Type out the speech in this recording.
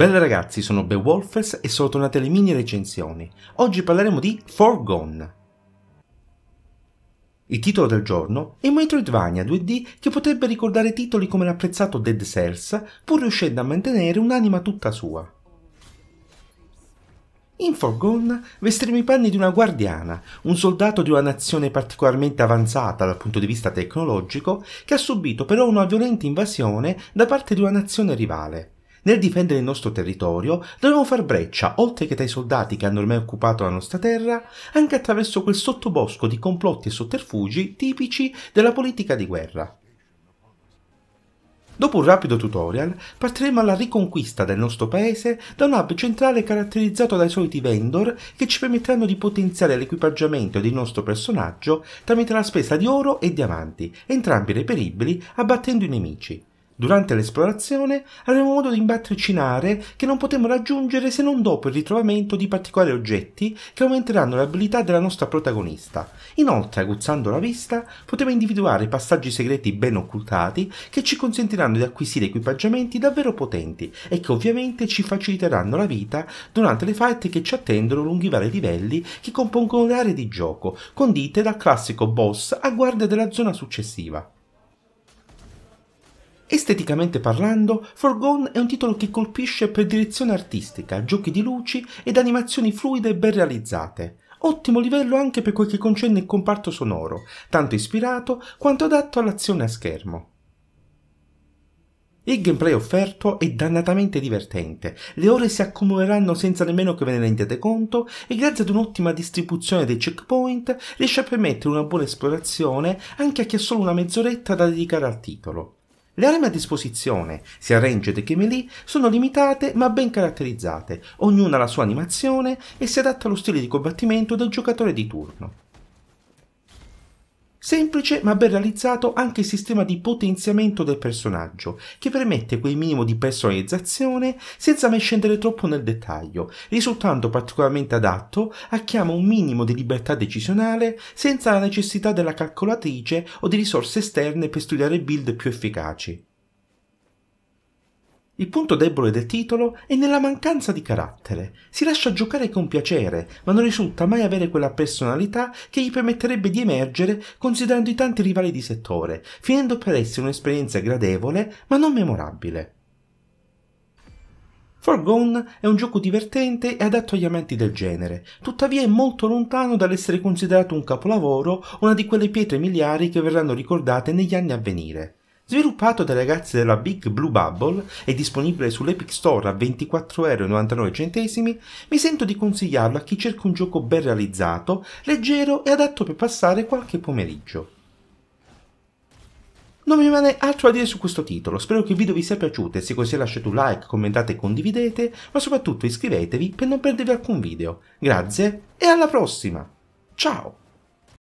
Bella ragazzi, sono Beowulfers e sono tornate le mini recensioni. Oggi parleremo di Forgone. Il titolo del giorno è un Metroidvania 2D che potrebbe ricordare titoli come l'apprezzato Dead Cells, pur riuscendo a mantenere un'anima tutta sua. In Forgone vestiremo i panni di una guardiana, un soldato di una nazione particolarmente avanzata dal punto di vista tecnologico, che ha subito però una violenta invasione da parte di una nazione rivale. Nel difendere il nostro territorio dobbiamo far breccia, oltre che dai soldati che hanno ormai occupato la nostra terra, anche attraverso quel sottobosco di complotti e sotterfugi tipici della politica di guerra. Dopo un rapido tutorial partiremo alla riconquista del nostro paese da un hub centrale caratterizzato dai soliti vendor che ci permetteranno di potenziare l'equipaggiamento del nostro personaggio tramite la spesa di oro e diamanti, entrambi reperibili abbattendo i nemici. Durante l'esplorazione avremo modo di imbatterci in aree che non potremo raggiungere se non dopo il ritrovamento di particolari oggetti che aumenteranno le abilità della nostra protagonista. Inoltre, aguzzando la vista, potremo individuare passaggi segreti ben occultati che ci consentiranno di acquisire equipaggiamenti davvero potenti e che ovviamente ci faciliteranno la vita durante le fight che ci attendono lungo i vari livelli che compongono le aree di gioco, condite dal classico boss a guardia della zona successiva. Esteticamente parlando, Forgone è un titolo che colpisce per direzione artistica, giochi di luci ed animazioni fluide e ben realizzate. Ottimo livello anche per quel che concerne il comparto sonoro, tanto ispirato quanto adatto all'azione a schermo. Il gameplay offerto è dannatamente divertente, le ore si accumuleranno senza nemmeno che ve ne rendiate conto e grazie ad un'ottima distribuzione dei checkpoint riesce a permettere una buona esplorazione anche a chi ha solo una mezz'oretta da dedicare al titolo. Le armi a disposizione, sia ranged che melee, sono limitate ma ben caratterizzate, ognuna ha la sua animazione e si adatta allo stile di combattimento del giocatore di turno. Semplice ma ben realizzato anche il sistema di potenziamento del personaggio, che permette quel minimo di personalizzazione senza mai scendere troppo nel dettaglio, risultando particolarmente adatto a chi ama un minimo di libertà decisionale senza la necessità della calcolatrice o di risorse esterne per studiare build più efficaci. Il punto debole del titolo è nella mancanza di carattere. Si lascia giocare con piacere, ma non risulta mai avere quella personalità che gli permetterebbe di emergere considerando i tanti rivali di settore, finendo per essere un'esperienza gradevole ma non memorabile. Forgone è un gioco divertente e adatto agli amanti del genere, tuttavia è molto lontano dall'essere considerato un capolavoro o una di quelle pietre miliari che verranno ricordate negli anni a venire. Sviluppato dai ragazzi della Big Blue Bubble e disponibile sull'Epic Store a 24,99€, mi sento di consigliarlo a chi cerca un gioco ben realizzato, leggero e adatto per passare qualche pomeriggio. Non mi rimane altro da dire su questo titolo, spero che il video vi sia piaciuto e se così lasciate un like, commentate e condividete, ma soprattutto iscrivetevi per non perdervi alcun video. Grazie e alla prossima! Ciao!